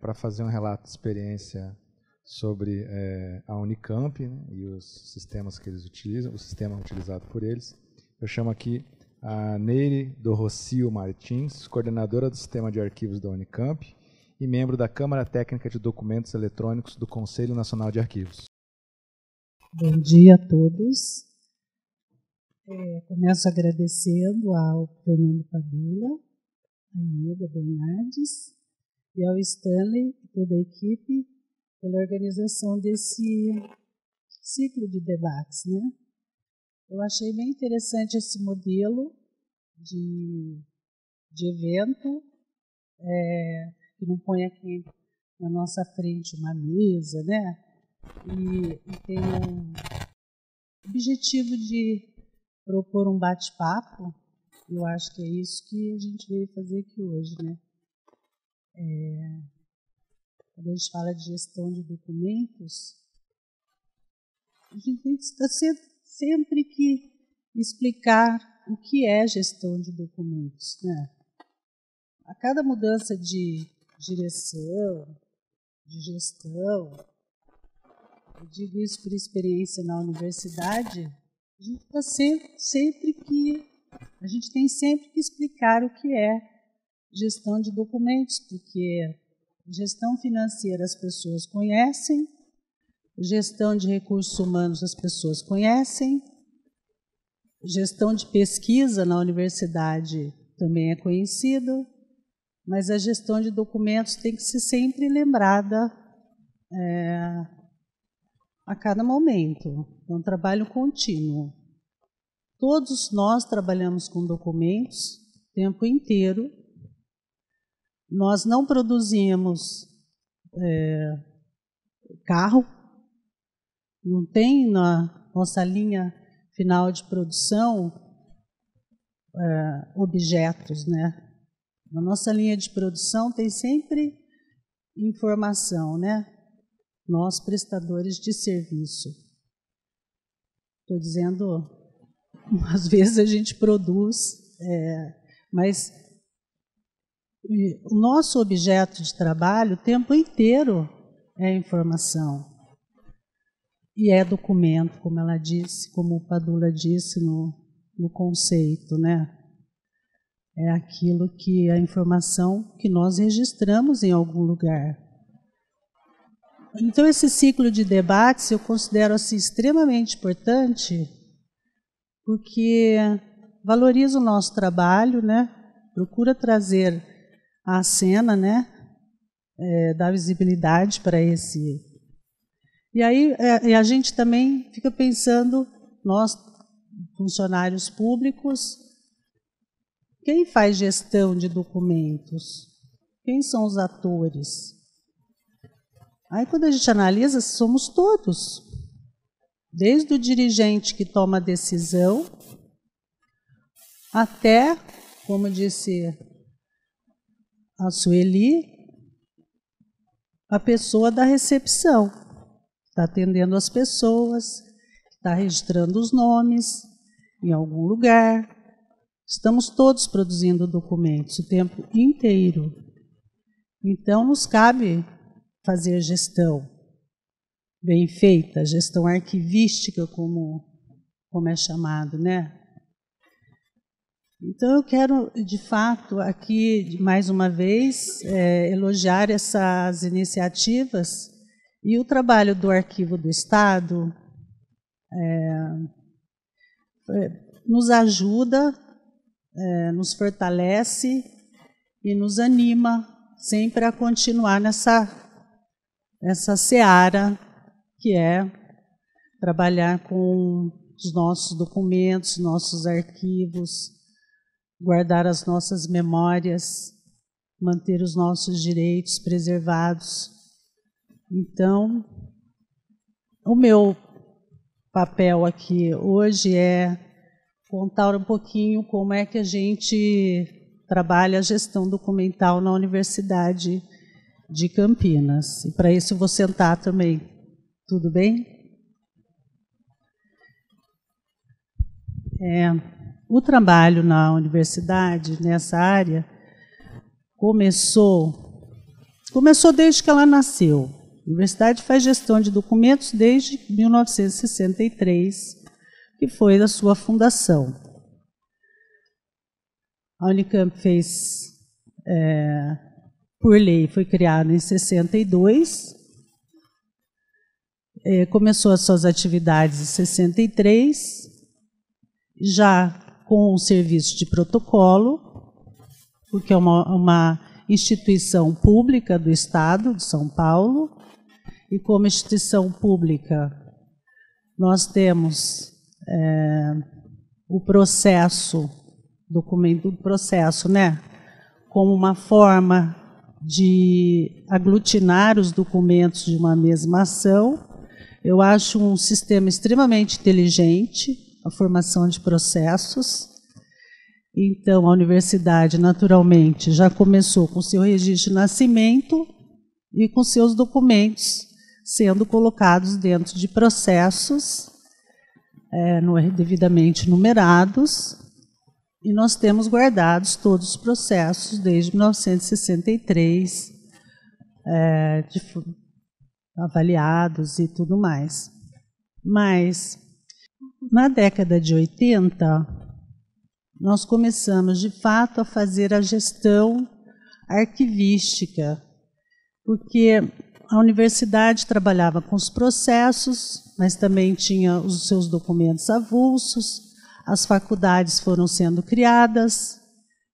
para fazer um relato de experiência sobre é, a Unicamp né, e os sistemas que eles utilizam, o sistema utilizado por eles. Eu chamo aqui a Neire do Rocio Martins, coordenadora do sistema de arquivos da Unicamp e membro da Câmara Técnica de Documentos Eletrônicos do Conselho Nacional de Arquivos. Bom dia a todos. É, começo agradecendo ao Fernando Padula, a Ieda Bernardes, e ao Stanley e toda a equipe pela organização desse ciclo de debates, né? Eu achei bem interessante esse modelo de, de evento é, que não põe aqui na nossa frente uma mesa, né? E, e tem um objetivo de propor um bate-papo. Eu acho que é isso que a gente veio fazer aqui hoje, né? É, quando a gente fala de gestão de documentos, a gente tem sempre, sempre que explicar o que é gestão de documentos. Né? A cada mudança de direção, de gestão, eu digo isso por experiência na universidade, a gente está sempre, sempre que a gente tem sempre que explicar o que é gestão de documentos, porque gestão financeira as pessoas conhecem, gestão de recursos humanos as pessoas conhecem, gestão de pesquisa na universidade também é conhecida, mas a gestão de documentos tem que ser sempre lembrada é, a cada momento. É um trabalho contínuo. Todos nós trabalhamos com documentos o tempo inteiro nós não produzimos é, carro, não tem na nossa linha final de produção é, objetos, né? Na nossa linha de produção tem sempre informação, né? Nós prestadores de serviço. Estou dizendo, às vezes a gente produz, é, mas o nosso objeto de trabalho o tempo inteiro é informação. E é documento, como ela disse, como o Padula disse no, no conceito, né? É aquilo que é a informação que nós registramos em algum lugar. Então, esse ciclo de debates eu considero assim, extremamente importante, porque valoriza o nosso trabalho, né? procura trazer a cena, né? É, dar visibilidade para esse. E aí é, e a gente também fica pensando, nós, funcionários públicos, quem faz gestão de documentos? Quem são os atores? Aí, quando a gente analisa, somos todos. Desde o dirigente que toma a decisão, até, como disse a Sueli, a pessoa da recepção, está atendendo as pessoas, está registrando os nomes em algum lugar. Estamos todos produzindo documentos o tempo inteiro. Então, nos cabe fazer gestão bem feita, gestão arquivística, como, como é chamado, né? Então, eu quero, de fato, aqui, mais uma vez, é, elogiar essas iniciativas e o trabalho do Arquivo do Estado é, é, nos ajuda, é, nos fortalece e nos anima sempre a continuar nessa, nessa seara que é trabalhar com os nossos documentos, nossos arquivos, guardar as nossas memórias, manter os nossos direitos preservados. Então, o meu papel aqui hoje é contar um pouquinho como é que a gente trabalha a gestão documental na Universidade de Campinas. E para isso eu vou sentar também. Tudo bem? É, o trabalho na universidade, nessa área, começou, começou desde que ela nasceu. A universidade faz gestão de documentos desde 1963, que foi da sua fundação. A Unicamp fez, é, por lei, foi criada em 62, é, começou as suas atividades em 63, já com o serviço de protocolo, porque é uma, uma instituição pública do Estado de São Paulo, e como instituição pública, nós temos é, o processo, documento do processo, né? Como uma forma de aglutinar os documentos de uma mesma ação. Eu acho um sistema extremamente inteligente, a formação de processos. Então, a universidade, naturalmente, já começou com seu registro de nascimento e com seus documentos sendo colocados dentro de processos é, no, devidamente numerados. E nós temos guardados todos os processos desde 1963, é, de, avaliados e tudo mais. Mas na década de 80, nós começamos de fato a fazer a gestão arquivística, porque a universidade trabalhava com os processos, mas também tinha os seus documentos avulsos, as faculdades foram sendo criadas,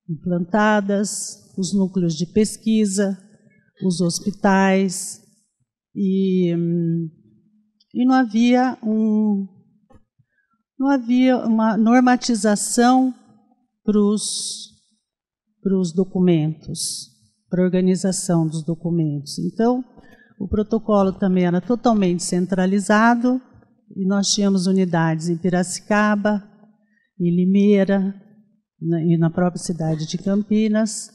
implantadas, os núcleos de pesquisa, os hospitais, e, hum, e não havia um, não havia uma normatização para os documentos, para a organização dos documentos. Então, o protocolo também era totalmente centralizado e nós tínhamos unidades em Piracicaba, em Limeira na, né, e na própria cidade de Campinas.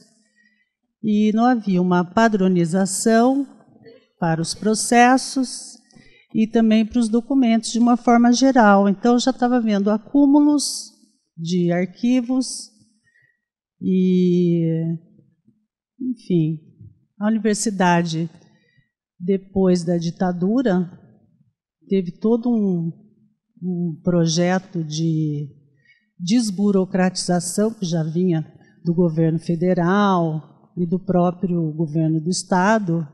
E não havia uma padronização para os processos e também para os documentos de uma forma geral. Então, eu já estava vendo acúmulos de arquivos e, enfim, a universidade, depois da ditadura, teve todo um, um projeto de desburocratização que já vinha do governo federal e do próprio governo do estado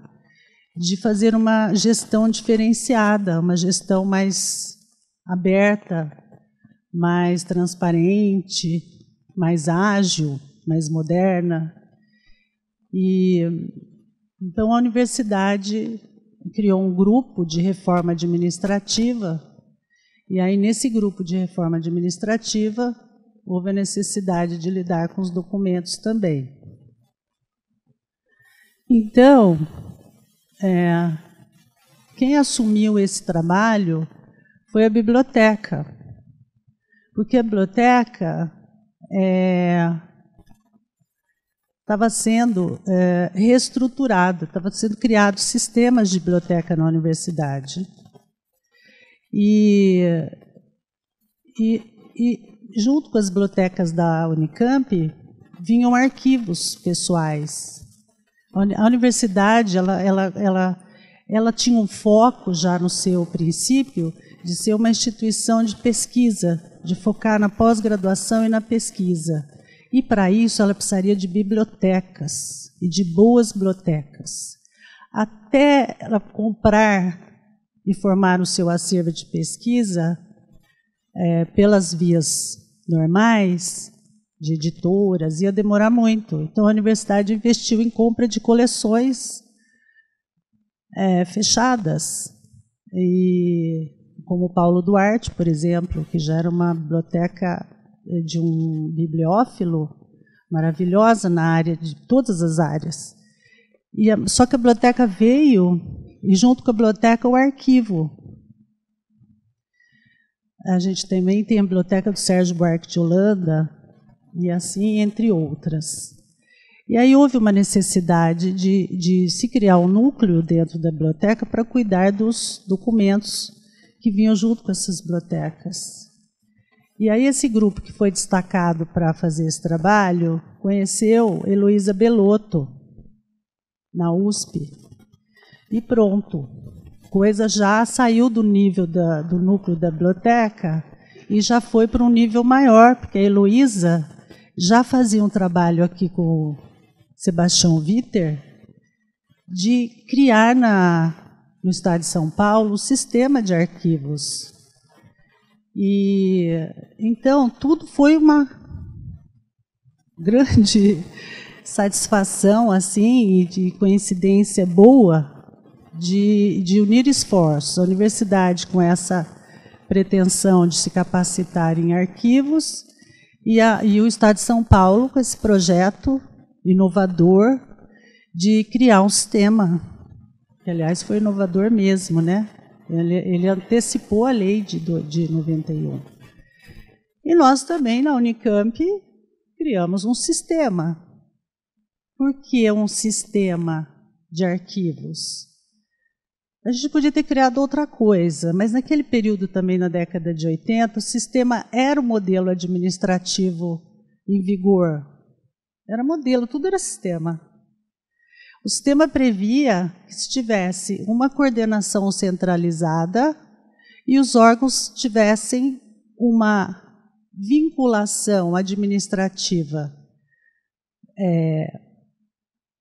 de fazer uma gestão diferenciada, uma gestão mais aberta, mais transparente, mais ágil, mais moderna. E então a universidade criou um grupo de reforma administrativa. E aí nesse grupo de reforma administrativa houve a necessidade de lidar com os documentos também. Então, é, quem assumiu esse trabalho foi a biblioteca, porque a biblioteca estava é, sendo é, reestruturada, estava sendo criados sistemas de biblioteca na universidade. E, e, e junto com as bibliotecas da Unicamp vinham arquivos pessoais a universidade, ela, ela, ela, ela tinha um foco já no seu princípio de ser uma instituição de pesquisa, de focar na pós-graduação e na pesquisa. E para isso ela precisaria de bibliotecas e de boas bibliotecas. Até ela comprar e formar o seu acervo de pesquisa é, pelas vias normais, de editoras, ia demorar muito. Então a universidade investiu em compra de coleções é, fechadas. E como o Paulo Duarte, por exemplo, que já era uma biblioteca eh, de um bibliófilo maravilhosa na área de todas as áreas. E a, só que a biblioteca veio e junto com a biblioteca o arquivo. A gente também tem a biblioteca do Sérgio Buarque de Holanda, e assim entre outras. E aí houve uma necessidade de, de se criar um núcleo dentro da biblioteca para cuidar dos documentos que vinham junto com essas bibliotecas. E aí esse grupo que foi destacado para fazer esse trabalho conheceu Heloísa Belotto na USP. E pronto, coisa já saiu do nível da, do núcleo da biblioteca e já foi para um nível maior, porque a Heloísa já fazia um trabalho aqui com o Sebastião Viter de criar na, no estado de São Paulo um sistema de arquivos. E então tudo foi uma grande satisfação assim e de coincidência boa de, de unir esforços, a universidade com essa pretensão de se capacitar em arquivos e, a, e o Estado de São Paulo com esse projeto inovador de criar um sistema, que aliás foi inovador mesmo, né? Ele, ele antecipou a lei de, de 91. E nós também, na Unicamp, criamos um sistema. Por que um sistema de arquivos? A gente podia ter criado outra coisa, mas naquele período também, na década de 80, o sistema era o modelo administrativo em vigor. Era modelo, tudo era sistema. O sistema previa que se tivesse uma coordenação centralizada e os órgãos tivessem uma vinculação administrativa é,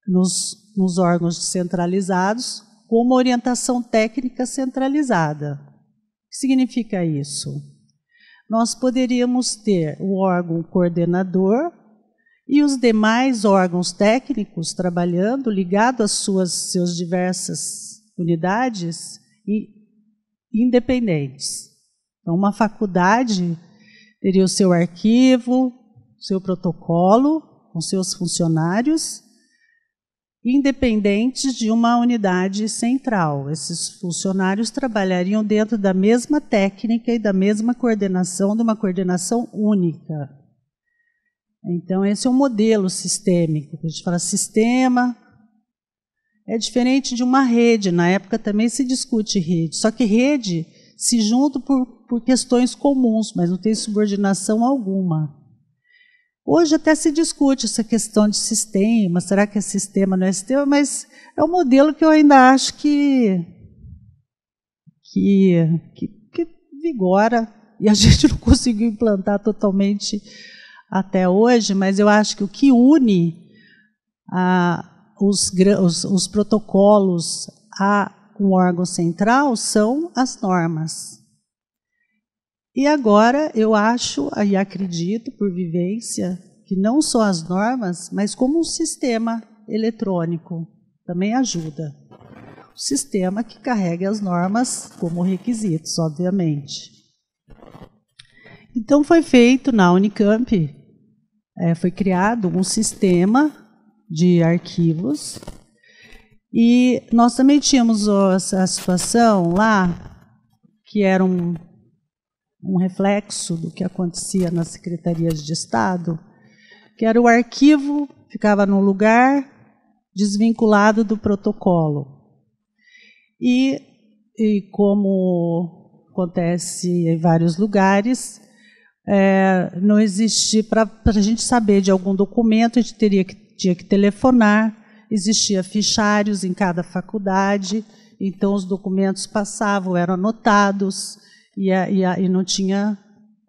nos, nos órgãos centralizados com uma orientação técnica centralizada. O que significa isso? Nós poderíamos ter o órgão coordenador e os demais órgãos técnicos trabalhando ligado às suas seus diversas unidades e independentes. Então, uma faculdade teria o seu arquivo, seu protocolo, com seus funcionários, independentes de uma unidade central. Esses funcionários trabalhariam dentro da mesma técnica e da mesma coordenação, de uma coordenação única. Então, esse é um modelo sistêmico. A gente fala sistema. É diferente de uma rede. Na época também se discute rede. Só que rede se junta por, por questões comuns, mas não tem subordinação alguma. Hoje até se discute essa questão de sistema, será que é sistema, não é sistema, mas é um modelo que eu ainda acho que, que, que, que vigora e a gente não conseguiu implantar totalmente até hoje, mas eu acho que o que une a, os, os, os protocolos a um órgão central são as normas. E agora eu acho e acredito por vivência que não só as normas, mas como um sistema eletrônico também ajuda. O sistema que carregue as normas como requisitos, obviamente. Então foi feito na Unicamp, é, foi criado um sistema de arquivos e nós também tínhamos essa situação lá que era um um reflexo do que acontecia nas secretarias de Estado, que era o arquivo, ficava num lugar desvinculado do protocolo. E, e como acontece em vários lugares, é, não existe, para a gente saber de algum documento, a gente teria que, tinha que telefonar, existia fichários em cada faculdade, então os documentos passavam, eram anotados, e, e, e não tinha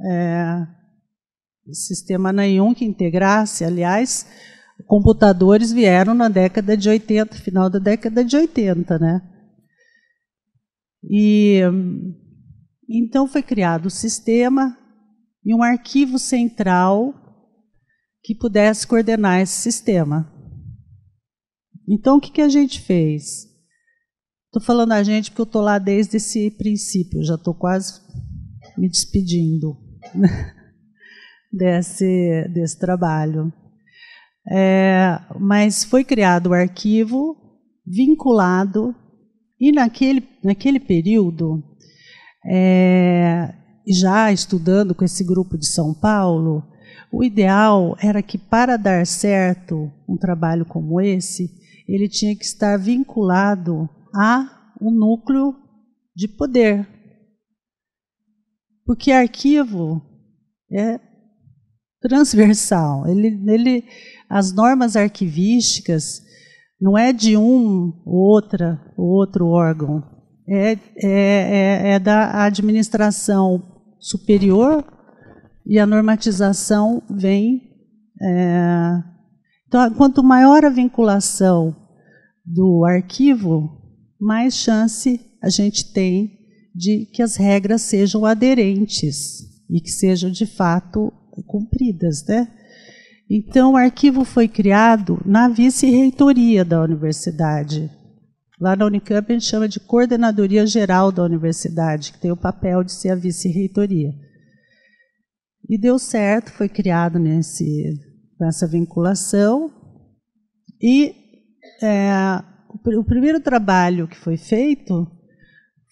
é, sistema nenhum que integrasse. Aliás, computadores vieram na década de 80, final da década de 80, né? E então foi criado o sistema e um arquivo central que pudesse coordenar esse sistema. Então o que, que a gente fez? Estou falando a gente porque eu estou lá desde esse princípio, já estou quase me despedindo né, desse, desse trabalho. É, mas foi criado o arquivo vinculado, e naquele, naquele período, é, já estudando com esse grupo de São Paulo, o ideal era que, para dar certo um trabalho como esse, ele tinha que estar vinculado há um núcleo de poder. Porque arquivo é transversal. Ele, ele, as normas arquivísticas não é de um ou outra outro órgão, é, é, é, é, da administração superior e a normatização vem. É, então, quanto maior a vinculação do arquivo mais chance a gente tem de que as regras sejam aderentes e que sejam de fato cumpridas, né? Então, o arquivo foi criado na vice-reitoria da universidade. Lá na Unicamp, a gente chama de Coordenadoria Geral da Universidade, que tem o papel de ser a vice-reitoria. E deu certo, foi criado nesse, nessa vinculação. E é, o primeiro trabalho que foi feito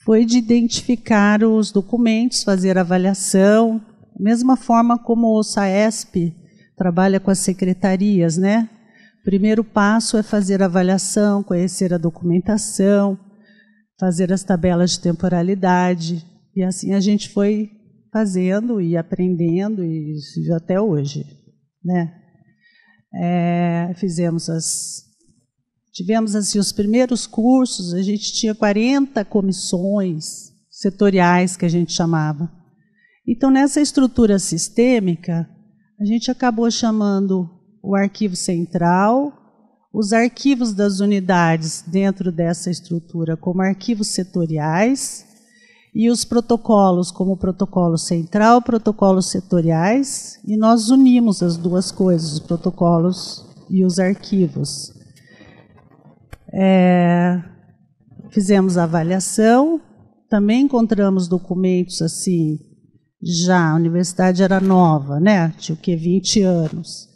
foi de identificar os documentos, fazer avaliação, mesma forma como o SAESP trabalha com as secretarias, né? O primeiro passo é fazer avaliação, conhecer a documentação, fazer as tabelas de temporalidade, e assim a gente foi fazendo e aprendendo e até hoje, né? É, fizemos as Tivemos assim os primeiros cursos, a gente tinha 40 comissões setoriais que a gente chamava. Então nessa estrutura sistêmica, a gente acabou chamando o arquivo central, os arquivos das unidades dentro dessa estrutura como arquivos setoriais e os protocolos como protocolo central, protocolos setoriais, e nós unimos as duas coisas, os protocolos e os arquivos. É, fizemos a avaliação, também encontramos documentos assim, já a universidade era nova, né? Tinha o que 20 anos.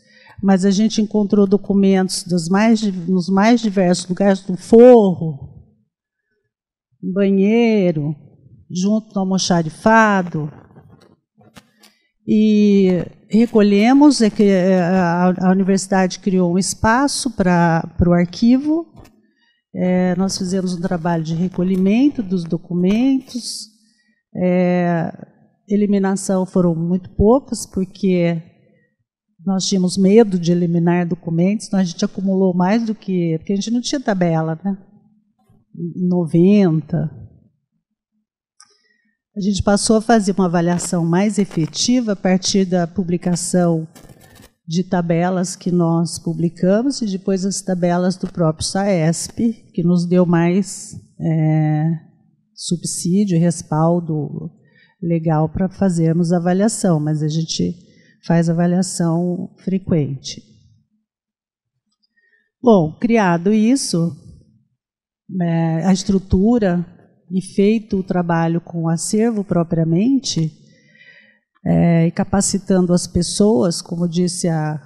Mas a gente encontrou documentos dos mais, nos mais diversos lugares, do forro, banheiro, junto ao almoxarifado. E recolhemos, é é, a, a universidade criou um espaço para o arquivo, é, nós fizemos um trabalho de recolhimento dos documentos, é, eliminação foram muito poucas, porque nós tínhamos medo de eliminar documentos, então a gente acumulou mais do que. Porque a gente não tinha tabela, né? 90. A gente passou a fazer uma avaliação mais efetiva a partir da publicação de tabelas que nós publicamos e depois as tabelas do próprio SAESP, que nos deu mais é, subsídio respaldo legal para fazermos avaliação, mas a gente faz avaliação frequente. Bom, criado isso, é, a estrutura e feito o trabalho com o acervo propriamente, é, e capacitando as pessoas, como disse a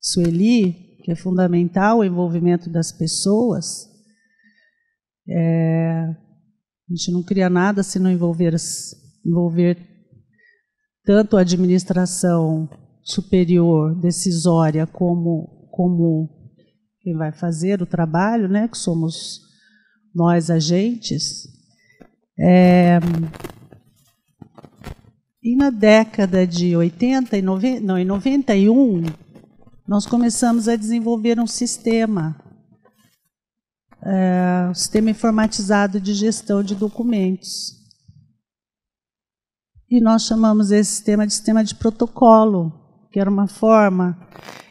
Sueli, que é fundamental o envolvimento das pessoas. É, a gente não cria nada se não envolver, envolver tanto a administração superior, decisória, como, como quem vai fazer o trabalho, né, que somos nós agentes. É, e na década de 80 e 90, não, em 91, nós começamos a desenvolver um sistema, é, um sistema informatizado de gestão de documentos. E nós chamamos esse sistema de sistema de protocolo, que era uma forma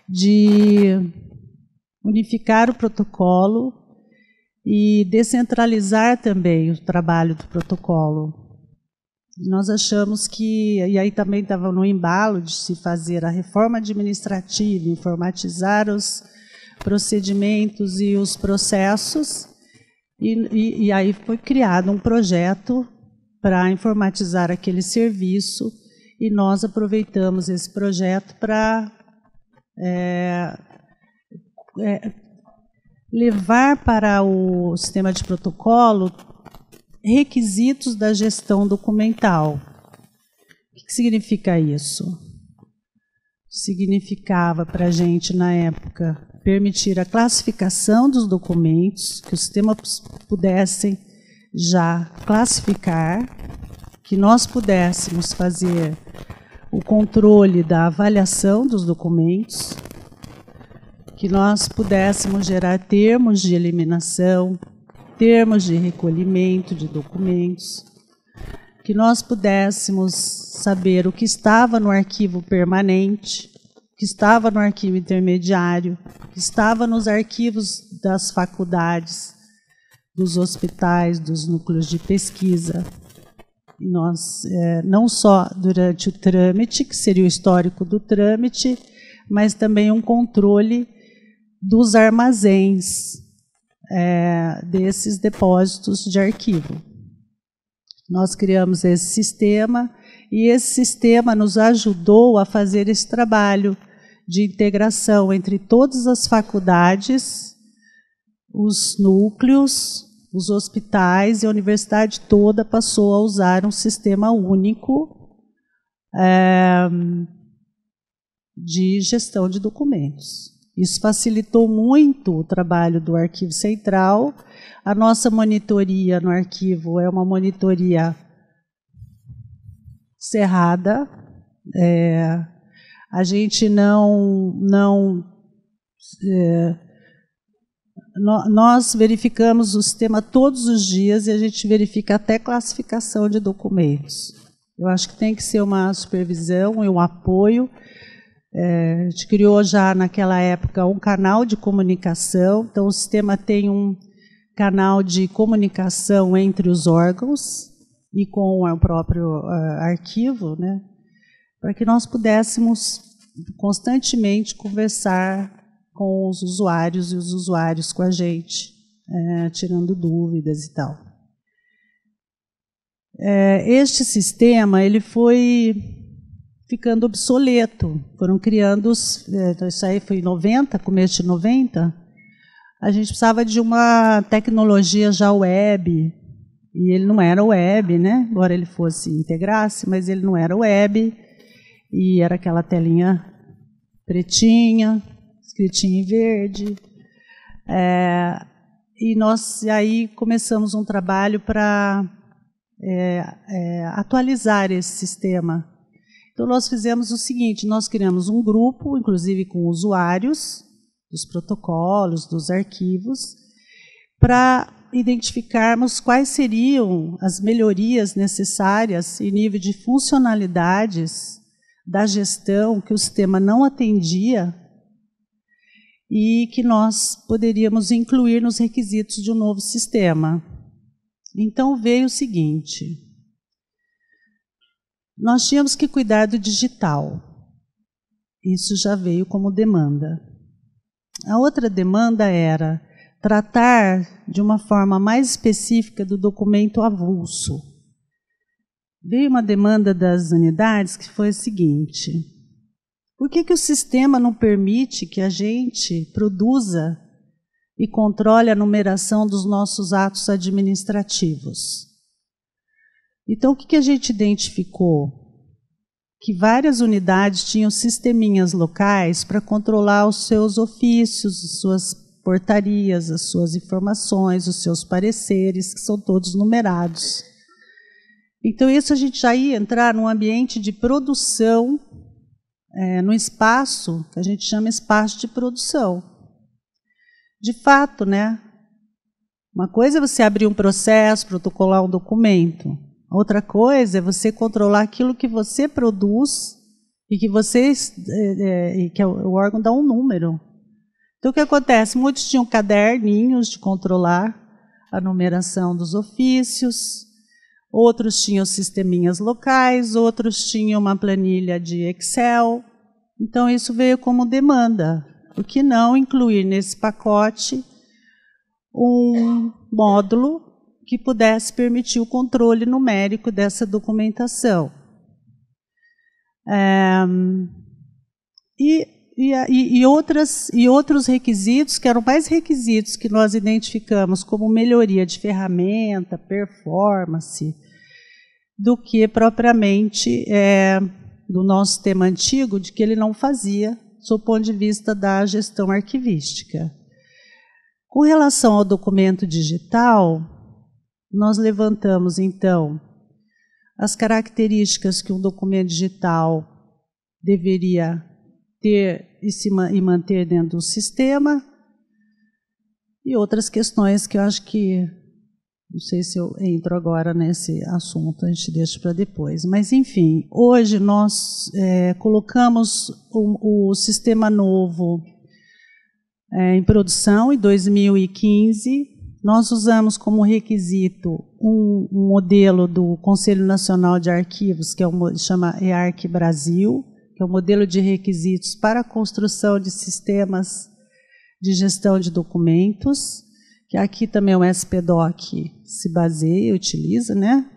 de unificar o protocolo e descentralizar também o trabalho do protocolo. Nós achamos que, e aí também estava no embalo de se fazer a reforma administrativa, informatizar os procedimentos e os processos, e, e, e aí foi criado um projeto para informatizar aquele serviço, e nós aproveitamos esse projeto para é, é, levar para o sistema de protocolo requisitos da gestão documental. O que, significa isso? Significava para a gente, na época, permitir a classificação dos documentos, que o sistema pudesse já classificar, que nós pudéssemos fazer o controle da avaliação dos documentos, que nós pudéssemos gerar termos de eliminação, termos de recolhimento de documentos, que nós pudéssemos saber o que estava no arquivo permanente, o que estava no arquivo intermediário, o que estava nos arquivos das faculdades, dos hospitais, dos núcleos de pesquisa. E nós, é, não só durante o trâmite, que seria o histórico do trâmite, mas também um controle dos armazéns, é, desses depósitos de arquivo. Nós criamos esse sistema e esse sistema nos ajudou a fazer esse trabalho de integração entre todas as faculdades, os núcleos, os hospitais e a universidade toda passou a usar um sistema único é, de gestão de documentos. Isso facilitou muito o trabalho do Arquivo Central. A nossa monitoria no arquivo é uma monitoria cerrada. É, a gente não. não é, no, nós verificamos o sistema todos os dias e a gente verifica até classificação de documentos. Eu acho que tem que ser uma supervisão e um apoio é, a gente criou já naquela época um canal de comunicação, então o sistema tem um canal de comunicação entre os órgãos e com o próprio uh, arquivo, né, para que nós pudéssemos constantemente conversar com os usuários e os usuários com a gente, é, tirando dúvidas e tal. É, este sistema ele foi ficando obsoleto. Foram criando, os, é, então isso aí foi em 90, começo de 90, a gente precisava de uma tecnologia já web, e ele não era web, né? Embora ele fosse integrasse, mas ele não era web, e era aquela telinha pretinha, escritinha em verde. É, e nós aí começamos um trabalho para é, é, atualizar esse sistema então, nós fizemos o seguinte: nós criamos um grupo, inclusive com usuários dos protocolos, dos arquivos, para identificarmos quais seriam as melhorias necessárias em nível de funcionalidades da gestão que o sistema não atendia e que nós poderíamos incluir nos requisitos de um novo sistema. Então veio o seguinte: nós tínhamos que cuidar do digital. Isso já veio como demanda. A outra demanda era tratar de uma forma mais específica do documento avulso. Veio uma demanda das unidades que foi a seguinte: por que, que o sistema não permite que a gente produza e controle a numeração dos nossos atos administrativos? Então, o que, a gente identificou? Que várias unidades tinham sisteminhas locais para controlar os seus ofícios, as suas portarias, as suas informações, os seus pareceres, que são todos numerados. Então, isso a gente já ia entrar num ambiente de produção, é, no espaço, que a gente chama espaço de produção. De fato, né? Uma coisa é você abrir um processo, protocolar um documento. Outra coisa é você controlar aquilo que você produz e que vocês é, é, que é o órgão dá um número. Então o que acontece? Muitos tinham caderninhos de controlar a numeração dos ofícios, outros tinham sisteminhas locais, outros tinham uma planilha de Excel. Então isso veio como demanda. Por que não incluir nesse pacote um módulo que pudesse permitir o controle numérico dessa documentação. É, e, e, e, outras, e outros requisitos, que eram mais requisitos que nós identificamos como melhoria de ferramenta, performance, do que propriamente é, do nosso tema antigo, de que ele não fazia, do ponto de vista da gestão arquivística. Com relação ao documento digital, nós levantamos, então, as características que um documento digital deveria ter e, se, e manter dentro do sistema, e outras questões que eu acho que. Não sei se eu entro agora nesse assunto, a gente deixa para depois. Mas, enfim, hoje nós é, colocamos o, o sistema novo é, em produção em 2015 nós usamos como requisito um, um modelo do Conselho Nacional de Arquivos, que é o, chama EARC Brasil, que é o modelo de requisitos para a construção de sistemas de gestão de documentos, que aqui também o SPDOC se baseia e utiliza, né?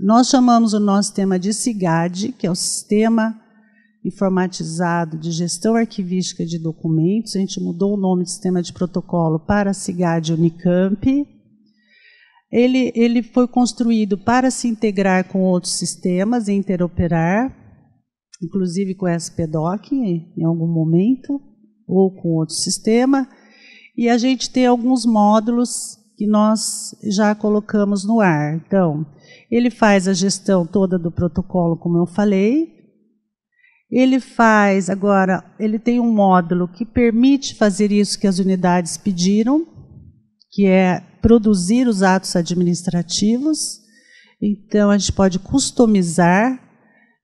Nós chamamos o nosso tema de SIGAD, que é o Sistema informatizado de gestão arquivística de documentos. A gente mudou o nome do sistema de protocolo para CIGAD Unicamp. Ele, ele foi construído para se integrar com outros sistemas e interoperar, inclusive com o SPDOC em algum momento, ou com outro sistema. E a gente tem alguns módulos que nós já colocamos no ar. Então, ele faz a gestão toda do protocolo, como eu falei, ele faz agora, ele tem um módulo que permite fazer isso que as unidades pediram, que é produzir os atos administrativos. Então a gente pode customizar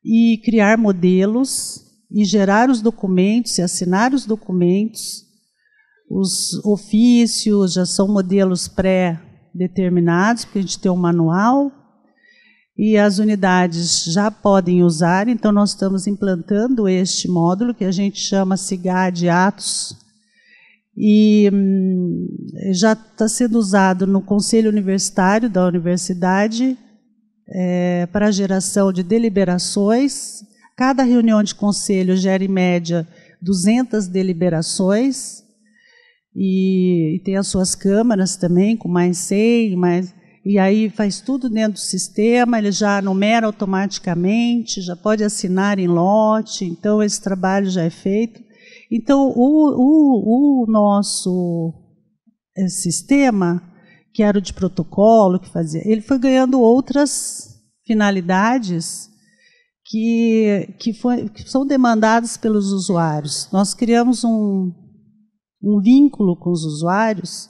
e criar modelos e gerar os documentos e assinar os documentos. Os ofícios já são modelos pré-determinados, porque a gente tem um manual e as unidades já podem usar, então nós estamos implantando este módulo que a gente chama CIGAR de Atos e hum, já está sendo usado no Conselho Universitário da Universidade é, para geração de deliberações. Cada reunião de conselho gera em média 200 deliberações e, e tem as suas câmaras também, com mais 100, mais e aí faz tudo dentro do sistema, ele já numera automaticamente, já pode assinar em lote, então esse trabalho já é feito. Então, o, o, o nosso eh, sistema, que era o de protocolo, que fazia, ele foi ganhando outras finalidades que, que, foi, que são demandadas pelos usuários. Nós criamos um, um vínculo com os usuários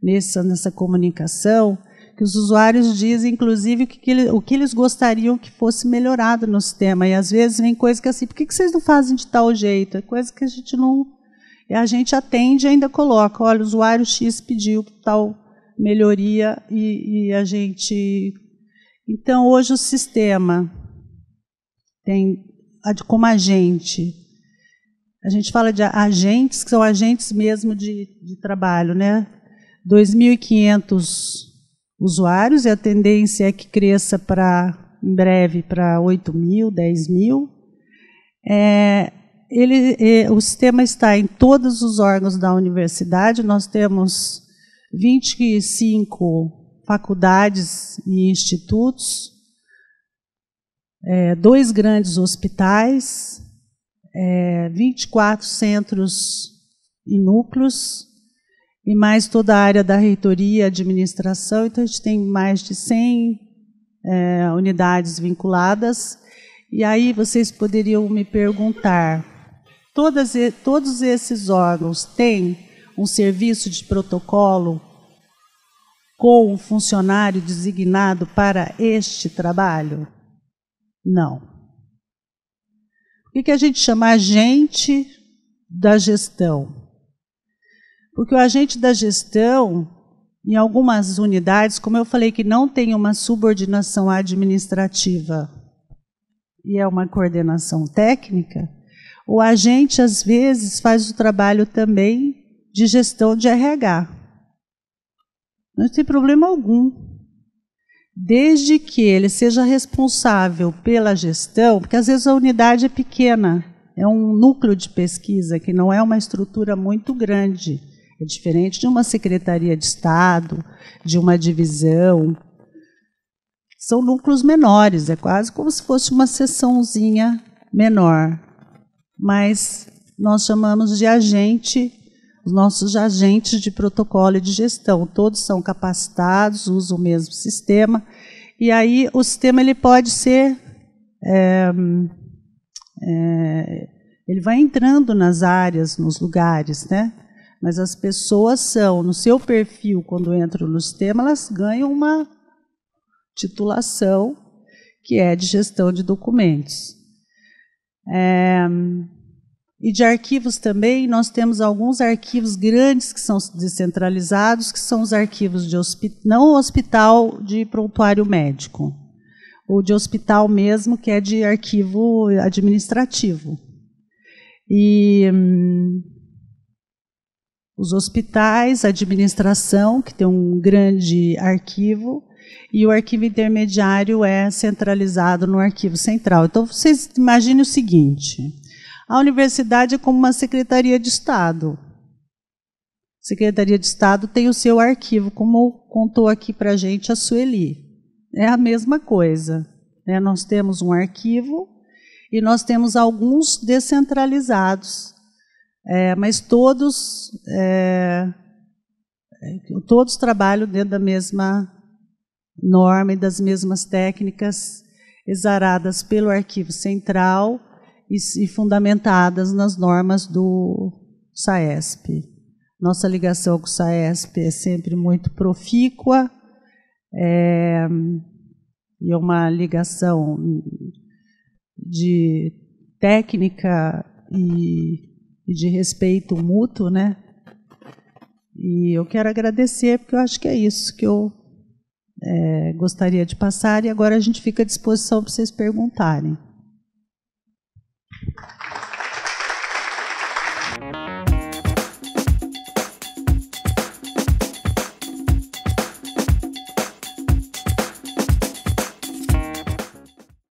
nessa, nessa comunicação, que os usuários dizem, inclusive, o que, que ele, o que eles gostariam que fosse melhorado no sistema. E às vezes vem coisa que é assim, por que, que vocês não fazem de tal jeito? É coisa que a gente não. A gente atende e ainda coloca, olha, o usuário X pediu tal melhoria e, e a gente. Então, hoje o sistema tem como agente. A gente fala de agentes, que são agentes mesmo de, de trabalho, né? 2.500 usuários e a tendência é que cresça para em breve para 8 mil, 10 mil. É, ele, é, o sistema está em todos os órgãos da universidade, nós temos 25 faculdades e institutos, é, dois grandes hospitais, 24 é, centros e núcleos, e mais toda a área da reitoria, administração. Então, a gente tem mais de 100 é, unidades vinculadas. E aí vocês poderiam me perguntar: todas, todos esses órgãos têm um serviço de protocolo com um funcionário designado para este trabalho? Não. O que a gente chama agente da gestão? Porque o agente da gestão, em algumas unidades, como eu falei, que não tem uma subordinação administrativa e é uma coordenação técnica, o agente, às vezes, faz o trabalho também de gestão de RH. Não tem problema algum desde que ele seja responsável pela gestão, porque às vezes a unidade é pequena, é um núcleo de pesquisa que não é uma estrutura muito grande. É diferente de uma secretaria de Estado, de uma divisão. São núcleos menores, é quase como se fosse uma seçãozinha menor. Mas nós chamamos de agente, os nossos agentes de protocolo e de gestão. Todos são capacitados, usam o mesmo sistema. E aí o sistema ele pode ser. É, é, ele vai entrando nas áreas, nos lugares, né? Mas as pessoas são, no seu perfil, quando entram no sistema, elas ganham uma titulação que é de gestão de documentos. É, e de arquivos também, nós temos alguns arquivos grandes que são descentralizados, que são os arquivos de hospital, não hospital de prontuário médico, ou de hospital mesmo, que é de arquivo administrativo. E hum, os hospitais, a administração, que tem um grande arquivo, e o arquivo intermediário é centralizado no arquivo central. Então, vocês imaginem o seguinte: a universidade é como uma secretaria de Estado. A secretaria de Estado tem o seu arquivo, como contou aqui para a gente a Sueli. É a mesma coisa. Né? Nós temos um arquivo e nós temos alguns descentralizados é, mas todos é, todos trabalham dentro da mesma norma e das mesmas técnicas exaradas pelo Arquivo Central e, e fundamentadas nas normas do SAESP. Nossa ligação com o SAESP é sempre muito profícua é, e é uma ligação de técnica e e de respeito mútuo, né? E eu quero agradecer, porque eu acho que é isso que eu é, gostaria de passar, e agora a gente fica à disposição para vocês perguntarem.